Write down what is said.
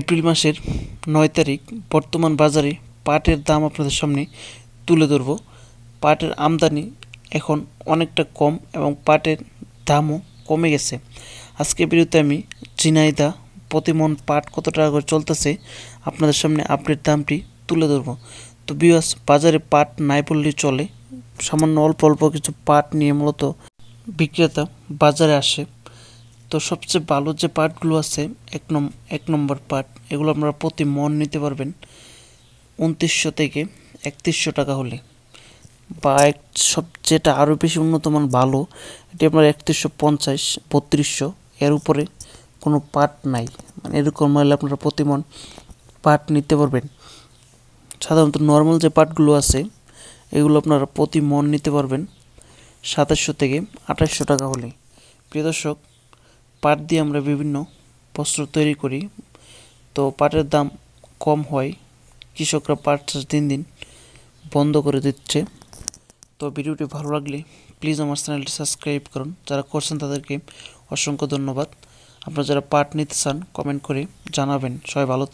April মাসের নয় তারিখ বর্তমান বাজারে পাটের দাম আপনাদের সামনে তুলে ধরব পাটের আমদানি এখন অনেকটা কম এবং পাটের দামও কমে গেছে আজকে বিরুদ্ধে আমি ঝিনাইদা প্রতিমন পাট কত টাকা করে চলতেছে আপনাদের সামনে আপডেট দামটি তুলে ধরব তো বিওয়াস বাজারে পাট নাই বললেই চলে সামান্য অল্প অল্প কিছু পাট নিয়ে মূলত বিক্রেতা বাজারে আসে তো সবচেয়ে ভালো যে পার্টগুলো আছে এক নম এক নম্বর পার্ট এগুলো আপনারা প্রতি মন নিতে পারবেন উনত্রিশশো থেকে একত্রিশশো টাকা হলে বা এক সব যেটা আরও বেশি উন্নত মান ভালো এটি আপনার একত্রিশশো পঞ্চাশ বত্রিশশো এর উপরে কোনো পার্ট নাই মানে এরকম হলে আপনারা প্রতি মন পার্ট নিতে পারবেন সাধারণত নর্মাল যে পার্টগুলো আছে এগুলো আপনারা প্রতি মন নিতে পারবেন সাতাশশো থেকে আঠাশশো টাকা হলে প্রিয় দর্শক পাট দিয়ে আমরা বিভিন্ন বস্ত্র তৈরি করি তো পাটের দাম কম হয় কৃষকরা পাট চাষ দিন দিন বন্ধ করে দিচ্ছে তো ভিডিওটি ভালো লাগলে প্লিজ আমার চ্যানেলটি সাবস্ক্রাইব করুন যারা করছেন তাদেরকে অসংখ্য ধন্যবাদ আপনারা যারা পাট নিতে চান কমেন্ট করে জানাবেন সবাই ভালো